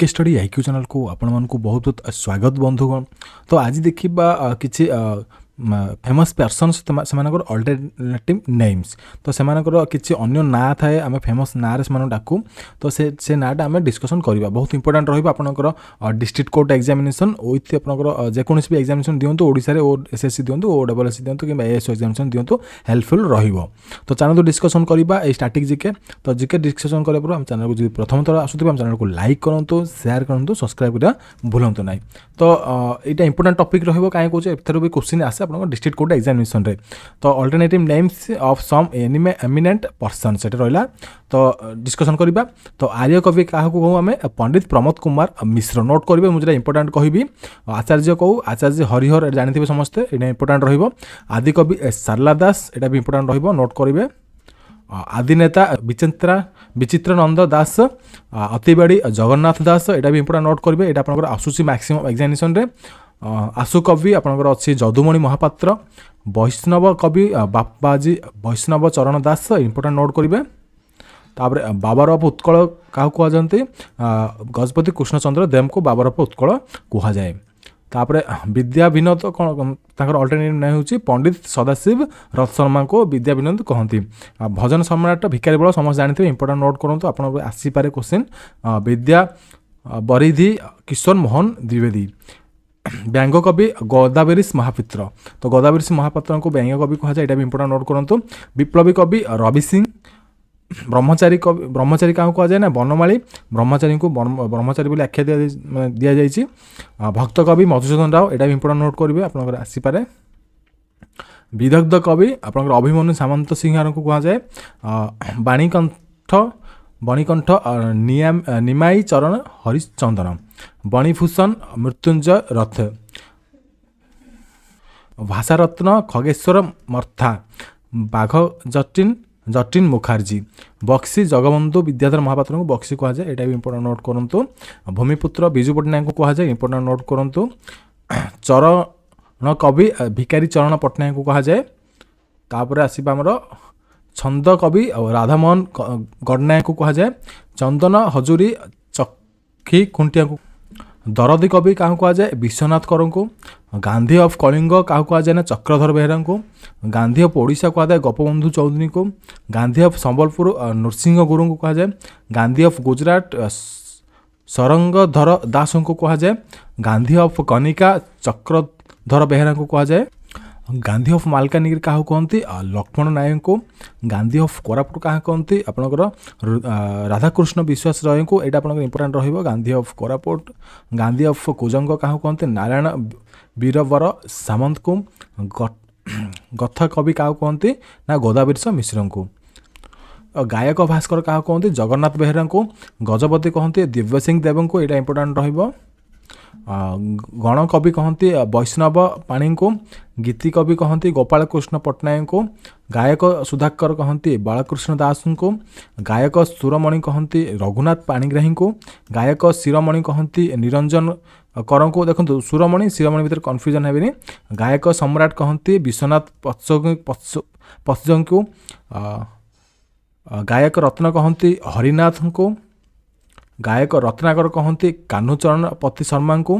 টিকে study IQ ଚ୍ୟାନେଲକୁ ଆପଣମାନଙ୍କୁ ବହୁତ ବହୁତ ସ୍ୱାଗତ ବନ୍ଧୁଗଣ ତ ଆଜି ଦେଖିବା କିଛି ଫେମସ୍ ପର୍ସନ୍ସ ସେମାନଙ୍କର ଅଲ୍ଟରନେଟିଭ୍ ନେମ୍ସ ତ ସେମାନଙ୍କର କିଛି ଅନ୍ୟ ନାଁ ଥାଏ ଆମେ ଫେମସ୍ ନାଁରେ ସେମାନଙ୍କୁ ଡାକୁ ତ ସେ ସେ ନାଁଟା ଆମେ ଡିସ୍କସନ୍ କରିବା ବହୁତ ଇମ୍ପୋର୍ଟାଣ୍ଟ ରହିବ ଆପଣଙ୍କର ଡିଷ୍ଟ୍ରିକ୍ଟ କୋର୍ଟ ଏକ୍ଜାମିନେସନ୍ ୱିଥ୍ ଆପଣଙ୍କର ଯେକୌଣସି ବି ଏକ୍ଜାମିନେସନ୍ ଦିଅନ୍ତୁ ଓଡ଼ିଶାରେ ଓ ଏସ୍ ଏସ୍ ସି ଦିଅନ୍ତୁ ଓ ଡବଲ୍ ଏସ୍ ସି ଦିଅନ୍ତୁ କିମ୍ବା ଏଏସ୍ ଏକ୍ଜାମିନେସନ୍ ଦିଅନ୍ତୁ ହେଲ୍ପଫୁଲ୍ ରହିବ ତ ଚାଲନ୍ତୁ ଡିସ୍କସନ୍ କରିବା ଏଇ ଷ୍ଟାଟିକ୍ ଜିକେ ତ ଜିକେ ଡିସ୍କସନ୍ କରିବା ପରେ ଆମ ଚ୍ୟାନେଲ୍କୁ ଯଦି ପ୍ରଥମ ଥର ଆସୁଥିବେ ଆମ ଚ୍ୟାନେଲ୍କୁ ଲାଇକ୍ କରନ୍ତୁ ସେୟାର କରନ୍ତୁ ସବସ୍କ୍ରାଇବ୍ କରିବା ଭୁଲନ୍ତୁ ନାହିଁ ତ ଏଇଟା ଇମ୍ପୋର୍ଟାଣ୍ଟ ଟପିକ୍ ରହିବ କାହିଁକି କହୁଛି ଏଥିରୁ ବି କୋଶ୍ଚିନ୍ ଆସେ ଆପଣଙ୍କ ଡିଷ୍ଟ୍ରିକ୍ଟ କୋର୍ଟ ଏକ୍ଜାମିନେସନ୍ରେ ତ ଅଲ୍ଟରନେଟିଭ୍ ନେମ୍ସ ଅଫ୍ ସମ୍ ଏନିମେ ଏମିନେଣ୍ଟ ପର୍ସନ୍ ସେଟା ରହିଲା ତ ଡିସ୍କସନ୍ କରିବା ତ ଆର୍ଯ୍ୟ କବି କାହାକୁ କହୁ ଆମେ ପଣ୍ଡିତ ପ୍ରମୋଦ କୁମାର ମିଶ୍ର ନୋଟ୍ କରିବେ ମୁଁ ଯେଉଁଟା ଇମ୍ପୋର୍ଟାଣ୍ଟ କହିବି ଆଚାର୍ଯ୍ୟ କହୁ ଆଚାର୍ଯ୍ୟ ହରିହର ଏଇଟା ଜାଣିଥିବେ ସମସ୍ତେ ଏଇଟା ଇମ୍ପୋର୍ଟାଣ୍ଟ ରହିବ ଆଦି କବି ସାରଲା ଦାସ ଏଇଟା ବି ଇମ୍ପୋର୍ଟାଣ୍ଟ ରହିବ ନୋଟ୍ କରିବେ ଆଦିନେତା ବିଚିତ୍ରା ବିଚିତ୍ରାନନ୍ଦ ଦାସ ଅତିବାଡ଼ି ଜଗନ୍ନାଥ ଦାସ ଏଇଟା ବି ଇମ୍ପୋର୍ଟାଣ୍ଟ ନୋଟ୍ କରିବେ ଏଇଟା ଆପଣଙ୍କର ଆସୁଛି ମ୍ୟାକ୍ସିମମ୍ ଏକ୍ଜାମିନେସନ୍ରେ ଆଶୁ କବି ଆପଣଙ୍କର ଅଛି ଯଦୁମଣି ମହାପାତ୍ର ବୈଷ୍ଣବ କବି ବାପାଜୀ ବୈଷ୍ଣବ ଚରଣ ଦାସ ଇମ୍ପୋର୍ଟାଣ୍ଟ ନୋଟ୍ କରିବେ ତାପରେ ବାବାରପ ଉତ୍କଳ କାହାକୁ କୁହାଯାନ୍ତି ଗଜପତି କୃଷ୍ଣଚନ୍ଦ୍ର ଦେବଙ୍କୁ ବାବାରପ ଉତ୍କଳ କୁହାଯାଏ ତାପରେ ବିଦ୍ୟା ବିନୋଦ କ'ଣ ତାଙ୍କର ଅଲ୍ଟରନେଟିଭ୍ ନାଁ ହେଉଛି ପଣ୍ଡିତ ସଦାଶିବ ରଥ ଶର୍ମାଙ୍କୁ ବିଦ୍ୟା ବିନୋଦ କହନ୍ତି ଭଜନ ସମ୍ରାଟ ଭିକାରୀ ବଳ ସମସ୍ତେ ଜାଣିଥିବେ ଇମ୍ପୋର୍ଟାଣ୍ଟ ନୋଟ୍ କରନ୍ତୁ ଆପଣଙ୍କୁ ଆସିପାରେ କୋଶ୍ଚିନ୍ ବିଦ୍ୟା ବରିଧି କିଶୋର ମୋହନ ଦ୍ୱିବେଦୀ ব্যঙ্গ কবি গদাবেরিস মহাপাত্র তো গদাবেরিস মহাপাত্রଙ୍କୁ ব্যঙ্গ কবি কুহযায় এটা বি নোট করতু বিপ্লবী কবি রবি সিং ব্রহ্মচারী কবি ব্রহ্মচারী কাহু কুহযায় না বনমালী ব্রহ্মচারী ব্রহ্মচারী বলে আখ্যা দিয়া মানে দিয়া যাই ভক্ত কবি মধুসূদন রাও এটা বি নোট করবে আপনার আসিপারে বিদগ্ধ কবি আপনার অভিমন্যু সামন্ত সিংহারু কুহযায় বাণীকণ্ঠ বণিকণ্ঠ নিমাই চরণ হরিচন্দন बणीभूषण मृत्युंजय रथ भाषारत्न खगेश्वर मर्था बाघ जटिन जटिन मुखार्जी बक्सी जगबंधु विद्याधर महापात्र को बक्सी कुहाए एटा इम्पोर्टान्ट नोट गरौँ भूमिपुत्र विजु पट्टनायकको कुहाए इंपोर्टा नोट गरौँ चरण कवि भिकारी चरण पट्टनायक कुहाए ତାପରେ ଆସିବା ଆମର ଛନ୍ଦ କବି ଆଉ ରାଧାମୋହନ ଗଡ଼ନାୟକକୁ କୁହାଯାଏ ଚନ୍ଦନ ହଜୁରୀ ଚକ୍ଷୀ ଖୁଣ୍ଟିଆଙ୍କୁ ଦରଦି କବି କାହାକୁ କୁହାଯାଏ ବିଶ୍ୱନାଥ କରଙ୍କୁ ଗାନ୍ଧୀ ଅଫ୍ କଳିଙ୍ଗ କାହାକୁ କୁହାଯାଏ ନା ଚକ୍ରଧର ବେହେରାଙ୍କୁ ଗାନ୍ଧୀ ଅଫ୍ ଓଡ଼ିଶା କୁହାଯାଏ ଗୋପବନ୍ଧୁ ଚୌଧୁରୀଙ୍କୁ ଗାନ୍ଧୀ ଅଫ୍ ସମ୍ବଲପୁର ନୃସିଂହ ଗୁରୁଙ୍କୁ କୁହାଯାଏ ଗାନ୍ଧୀ ଅଫ୍ ଗୁଜୁରାଟ ସରଙ୍ଗଧର ଦାସଙ୍କୁ କୁହାଯାଏ ଗାନ୍ଧୀ ଅଫ୍ କନିକା ଚକ୍ରଧର ବେହେରାଙ୍କୁ କୁହାଯାଏ ଗାନ୍ଧୀ ଅଫ୍ ମାଲକାନଗିରି କାହାକୁ କହନ୍ତି ଲକ୍ଷ୍ମଣ ନାୟକଙ୍କୁ ଗାନ୍ଧୀ ଅଫ୍ କୋରାପୁଟ କାହାକୁ କହନ୍ତି ଆପଣଙ୍କର ରାଧାକୃଷ୍ଣ ବିଶ୍ୱାସ ରୟଙ୍କୁ ଏଇଟା ଆପଣଙ୍କର ଇମ୍ପୋର୍ଟାଣ୍ଟ ରହିବ ଗାନ୍ଧୀ ଅଫ୍ କୋରାପୁଟ ଗାନ୍ଧୀ ଅଫ୍ କୁଜଙ୍ଗ କାହାକୁ କହନ୍ତି ନାରାୟଣ ବୀରବର ସାମନ୍ତଙ୍କୁ ଗଥ କବି କାହାକୁ କହନ୍ତି ନା ଗୋଦାବୀର୍ଷ ମିଶ୍ରଙ୍କୁ ଗାୟକ ଭାସ୍କର କାହାକୁ କହନ୍ତି ଜଗନ୍ନାଥ ବେହେରାଙ୍କୁ ଗଜପତି କହନ୍ତି ଦିବ୍ୟ ସିଂ ଦେବଙ୍କୁ ଏଇଟା ଇମ୍ପୋର୍ଟାଣ୍ଟ ରହିବ ଗଣ କବି କହନ୍ତି ବୈଷ୍ଣବ ପାଣିଙ୍କୁ ଗୀତି କବି କହନ୍ତି ଗୋପାଳକୃଷ୍ଣ ପଟ୍ଟନାୟକଙ୍କୁ ଗାୟକ ସୁଧାକର କହନ୍ତି ବାଳକୃଷ୍ଣ ଦାସଙ୍କୁ ଗାୟକ ସୁରମଣି କହନ୍ତି ରଘୁନାଥ ପାଣିଗ୍ରାହୀଙ୍କୁ ଗାୟକ ଶିରମଣି କହନ୍ତି ନିରଞ୍ଜନ କରଙ୍କୁ ଦେଖନ୍ତୁ ସୁରମଣି ଶିରମଣି ଭିତରେ କନଫ୍ୟୁଜନ୍ ହେବେନି ଗାୟକ ସମ୍ରାଟ କହନ୍ତି ବିଶ୍ୱନାଥ ପଶୁ ପଶୁଙ୍କୁ ଗାୟକ ରତ୍ନ କହନ୍ତି ହରିନାଥଙ୍କୁ ଗାୟକ ରତ୍ନାକର କହନ୍ତି କାହ୍ନୁଚରଣ ପତି ଶର୍ମାଙ୍କୁ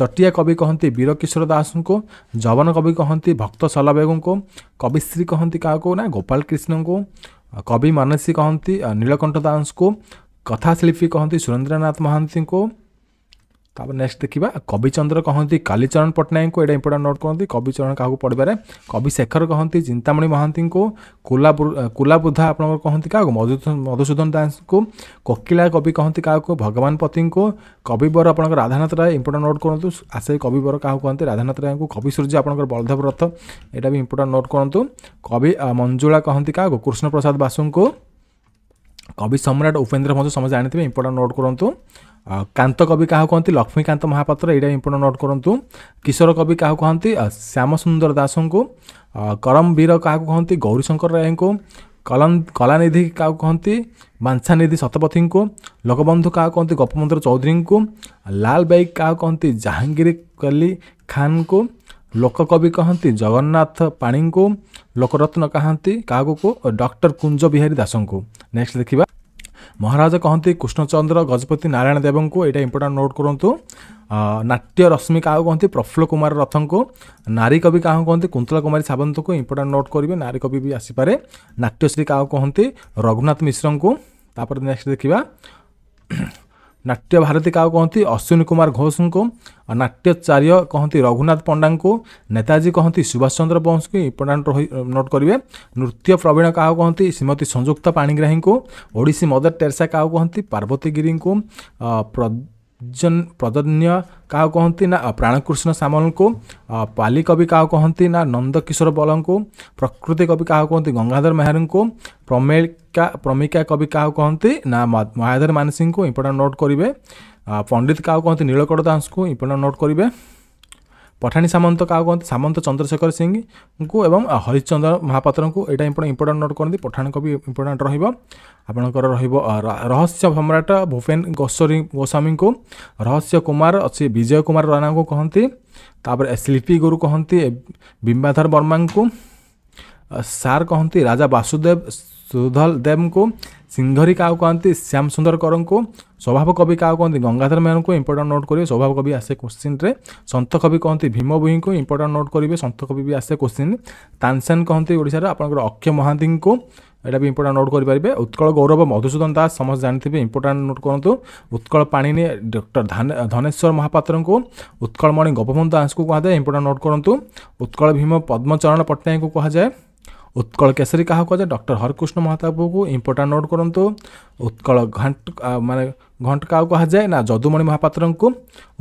ଜଟିଆ କବି କହନ୍ତି ବୀରକିଶୋର ଦାସଙ୍କୁ ଯବନ କବି କହନ୍ତି ଭକ୍ତ ସଲା ବେଗଙ୍କୁ କବିଶ୍ରୀ କହନ୍ତି କାହାକୁ ନା ଗୋପାଳ କୃଷ୍ଣଙ୍କୁ କବି ମାନସୀ କହନ୍ତି ନୀଳକଣ୍ଠ ଦାସଙ୍କୁ କଥାଶିଳ୍ପୀ କହନ୍ତି ସୁରେନ୍ଦ୍ରନାଥ ମହାନ୍ତିଙ୍କୁ ତାପରେ ନେକ୍ସଟ ଦେଖିବା କବିଚନ୍ଦ୍ର କହନ୍ତି କାଲିଚରଣ ପଟ୍ଟନାୟକଙ୍କୁ ଏଇଟା ଇମ୍ପୋର୍ଟାଣ୍ଟ ନୋଟ୍ କରନ୍ତି କବିଚରଣ କାହାକୁ ପଢ଼ିବାରେ କବିଶେଖର କହନ୍ତି ଚିନ୍ତାମଣି ମହାନ୍ତିଙ୍କୁ କୁଲାବୁଦ୍ଧା କୁଲାବୁଦ୍ଧା ଆପଣଙ୍କର କହନ୍ତି କାହାକୁ ମଧୁସୂଦନ ଦାସଙ୍କୁ କୋକିଳା କବି କହନ୍ତି କାହାକୁ ଭଗବାନ ପତିଙ୍କୁ କବିବର ଆପଣଙ୍କର ରାଧାନାଥ ରାୟ ଇମ୍ପୋର୍ଟାଣ୍ଟ ନୋଟ୍ କରନ୍ତୁ ଆଶେ କବିବର କାହାକୁ କହନ୍ତି ରାଧାନାଥ ରାୟଙ୍କୁ କବି ସୂର୍ଯ୍ୟ ଆପଣଙ୍କର ବଳଦେବ ରଥ ଏଇଟା ବି ଇମ୍ପୋର୍ଟାଣ୍ଟ ନୋଟ୍ କରନ୍ତୁ କବି ମଞ୍ଜୁଳା କହନ୍ତି କାହାକୁ କୃଷ୍ଣପ୍ରସାଦ ବାସୁଙ୍କୁ କବି ସମ୍ରାଟ ଉପେନ୍ଦ୍ର ଭଞ୍ଜ ସମସ୍ତେ ଜାଣିଥିବେ ଇମ୍ପୋର୍ଟାଣ୍ଟ ନୋଟ୍ କରନ୍ତୁ କାନ୍ତ କବି କାହାକୁ କହନ୍ତି ଲକ୍ଷ୍ମୀକାନ୍ତ ମହାପାତ୍ର ଏଇଟା ଇମ୍ପୋର୍ଟାଣ୍ଟ ନୋଟ୍ କରନ୍ତୁ କିଶୋର କବି କାହାକୁ କହନ୍ତି ଶ୍ୟାମସୁନ୍ଦର ଦାସଙ୍କୁ କରମବୀର କାହାକୁ କହନ୍ତି ଗୌରୀଶଙ୍କର ରାୟଙ୍କୁ କଲନ କଲାନିଧି କାହାକୁ କହନ୍ତି ବାଞ୍ଛାନିଧି ଶତପଥୀଙ୍କୁ ଲୋକବନ୍ଧୁ କାହାକୁ କହନ୍ତି ଗୋପବନ୍ଧୁର ଚୌଧୁରୀଙ୍କୁ ଲାଲ ବାଇକ୍ କାହାକୁ କହନ୍ତି ଜାହାଙ୍ଗୀର କଲି ଖାନ୍ଙ୍କୁ କବି କହନ୍ତି ଜଗନ୍ନାଥ ପାଣିଙ୍କୁ ଲୋକରତ୍ନ କାହାନ୍ତି କାହାକୁ ଡକ୍ଟର କୁଞ୍ଜ ବିହାରୀ ଦାସଙ୍କୁ ନେକ୍ସଟ ଦେଖିବା ମହାରାଜା କହନ୍ତି କୃଷ୍ଣଚନ୍ଦ୍ର ଗଜପତି ନାରାୟଣ ଦେବଙ୍କୁ ଏଇଟା ଇମ୍ପୋର୍ଟାଣ୍ଟ ନୋଟ୍ କରନ୍ତୁ ନାଟ୍ୟ ରଶ୍ମି କାହାକୁ କହନ୍ତି ପ୍ରଫୁଲ୍ଲ କୁମାର ରଥଙ୍କୁ ନାରୀ କବି କାହାକୁ କହନ୍ତି କୁନ୍ତଳା କୁମାରୀ ସାବନ୍ତଙ୍କୁ ଇମ୍ପୋର୍ଟାଣ୍ଟ ନୋଟ୍ କରିବେ ନାରୀ କବି ବି ଆସିପାରେ ନାଟ୍ୟଶ୍ରୀ କାହାକୁ କହନ୍ତି ରଘୁନାଥ ମିଶ୍ରଙ୍କୁ ତାପରେ ନେକ୍ସଟ ଦେଖିବା ନାଟ୍ୟ ଭାରତୀ କାହାକୁ କହନ୍ତି ଅଶ୍ୱିନୀ କୁମାର ଘୋଷଙ୍କୁ ନାଟ୍ୟଚାର୍ଯ୍ୟ କହନ୍ତି ରଘୁନାଥ ପଣ୍ଡାଙ୍କୁ ନେତାଜୀ କହନ୍ତି ସୁଭାଷ ଚନ୍ଦ୍ର ବୋଷଙ୍କୁ ଇମ୍ପୋର୍ଟାଣ୍ଟ ରହି ନୋଟ୍ କରିବେ ନୃତ୍ୟ ପ୍ରବୀଣ କାହାକୁ କହନ୍ତି ଶ୍ରୀମତୀ ସଂଯୁକ୍ତ ପାଣିଗ୍ରାହୀଙ୍କୁ ଓଡ଼ିଶୀ ମଦର ଟେରସା କାହାକୁ କହନ୍ତି ପାର୍ବତୀ ଗିରିଙ୍କୁ ପ୍ରଜନ ପ୍ରଦନ୍ୟ କାହାକୁ କହନ୍ତି ନା ପ୍ରାଣକୃଷ୍ଣ ସାମଲଙ୍କୁ ପାଲି କବି କାହାକୁ କହନ୍ତି ନା ନନ୍ଦକିଶୋର ବଳଙ୍କୁ ପ୍ରକୃତି କବି କାହାକୁ କହନ୍ତି ଗଙ୍ଗାଧର ମେହରଙ୍କୁ ପ୍ରମେଳିକା ପ୍ରମିକା କବି କାହାକୁ କହନ୍ତି ନା ମହାଧର ମାନସିଂଙ୍କୁ ଇମ୍ପୋର୍ଟାଣ୍ଟ ନୋଟ୍ କରିବେ ପଣ୍ଡିତ କାହାକୁ କହନ୍ତି ନୀଳକର ଦାସଙ୍କୁ ଇମ୍ପୋର୍ଟାଣ୍ଟ ନୋଟ୍ କରିବେ ପଠାଣି ସାମନ୍ତ କାହାକୁ କହନ୍ତି ସାମନ୍ତ ଚନ୍ଦ୍ରଶେଖର ସିଂଙ୍କୁ ଏବଂ ହରିଶ୍ଚନ୍ଦ୍ର ମହାପାତ୍ରଙ୍କୁ ଏଇଟା ଇମ୍ପୋର୍ଟାଣ୍ଟ ନୋଟ୍ କରନ୍ତି ପଠାଣଙ୍କ ବି ଇମ୍ପୋର୍ଟାଣ୍ଟ ରହିବ ଆପଣଙ୍କର ରହିବ ରହସ୍ୟ ସମ୍ରାଟ ଭୂପେନ ଗୋସ୍ୱରୀ ଗୋସ୍ୱାମୀଙ୍କୁ ରହସ୍ୟ କୁମାର ଅଛି ବିଜୟ କୁମାର ରାଣାଙ୍କୁ କହନ୍ତି ତାପରେ ଶିଳ୍ପୀ ଗୁରୁ କହନ୍ତି ବିମ୍ବାଧର ବର୍ମାଙ୍କୁ ସାର୍ କହନ୍ତି ରାଜା ବାସୁଦେବ ସୁଧଲ ଦେବଙ୍କୁ ସିଂଘରୀ କାହାକୁ କହନ୍ତି ଶ୍ୟାମ ସୁନ୍ଦର କରଙ୍କୁ ସ୍ୱଭାବ କବି କାହାକୁ କହନ୍ତି ଗଙ୍ଗାଧର ମେହରଙ୍କୁ ଇମ୍ପୋର୍ଟାଣ୍ଟ ନୋଟ୍ କରିବେ ସ୍ୱଭାବ କବି ଆସେ କୋଶ୍ଚିନ୍ରେ ସନ୍ଥ କବି କହନ୍ତି ଭୀମ ଭୁଇଙ୍କୁ ଇମ୍ପୋର୍ଟାଣ୍ଟ ନୋଟ୍ କରିବେ ସନ୍ଥ କବି ବି ଆସେ କୋଶ୍ଚିନ୍ ତାନସେନ୍ କହନ୍ତି ଓଡ଼ିଶାର ଆପଣଙ୍କର ଅକ୍ଷୟ ମହାନ୍ତିଙ୍କୁ এটা বি ইম্পর্টাট নোট করে পারবে উৎকল গৌরব মধুসূদন দাস সমস্ত জাঁথিবে ইম্পর্টাট নোট করতু উৎকল পাণিনি ডক্টর ধনেশ্বর মহাপাত্র উৎকলমণি গোপবন্ধু দাস কুহযায় ইম্পর্টাট নোট করতু উৎকল ভীম পদ্মচরণ পট্টনায়ক কুহযায় ଉତ୍କଳ କେଶରୀ କାହାକୁ କୁହାଯାଏ ଡକ୍ଟର ହରିକୃଷ୍ଣ ମହାପ୍ରଭୁକୁ ଇମ୍ପୋର୍ଟାଣ୍ଟ ନୋଟ୍ କରନ୍ତୁ ଉତ୍କଳ ଘଣ୍ଟ ମାନେ ଘଣ୍ଟ କାହାକୁ କୁହାଯାଏ ନା ଯଦୁମଣି ମହାପାତ୍ରଙ୍କୁ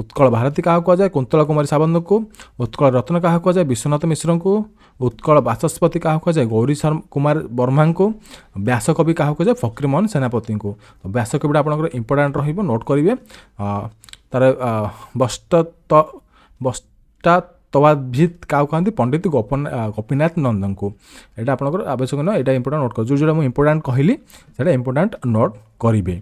ଉତ୍କଳ ଭାରତୀ କାହାକୁ କୁହାଯାଏ କୁନ୍ତଳ କୁମାରୀ ସାବନ୍ତଙ୍କୁ ଉତ୍କଳ ରତ୍ନ କାହାକୁ କୁହାଯାଏ ବିଶ୍ୱନାଥ ମିଶ୍ରଙ୍କୁ ଉତ୍କଳ ବାଚସ୍ପତି କାହାକୁ କୁହାଯାଏ ଗୌରୀ କୁମାର ବର୍ମାଙ୍କୁ ବ୍ୟାସକବି କାହାକୁ କୁହାଯାଏ ଫକୀରମୋହନ ସେନାପତିଙ୍କୁ ତ ବ୍ୟାସକବିଟା ଆପଣଙ୍କର ଇମ୍ପୋର୍ଟାଣ୍ଟ ରହିବ ନୋଟ୍ କରିବେ ତା'ର ବସ୍ତ ବସ୍ତା ତବାଭିତ କାହାକୁ କହନ୍ତି ପଣ୍ଡିତ ଗୋପୀନାଥ ନନ୍ଦଙ୍କୁ ଏଇଟା ଆପଣଙ୍କର ଆବଶ୍ୟକ ନୁହଁ ଏଇଟା ଇମ୍ପୋର୍ଟାଣ୍ଟ ନୋଟ୍ କରିବେ ଯେଉଁ ଯେଉଁଟା ମୁଁ ଇମ୍ପୋର୍ଟାଣ୍ଟ କହିଲି ସେଇଟା ଇମ୍ପୋର୍ଟାଣ୍ଟ ନୋଟ୍ କରିବେ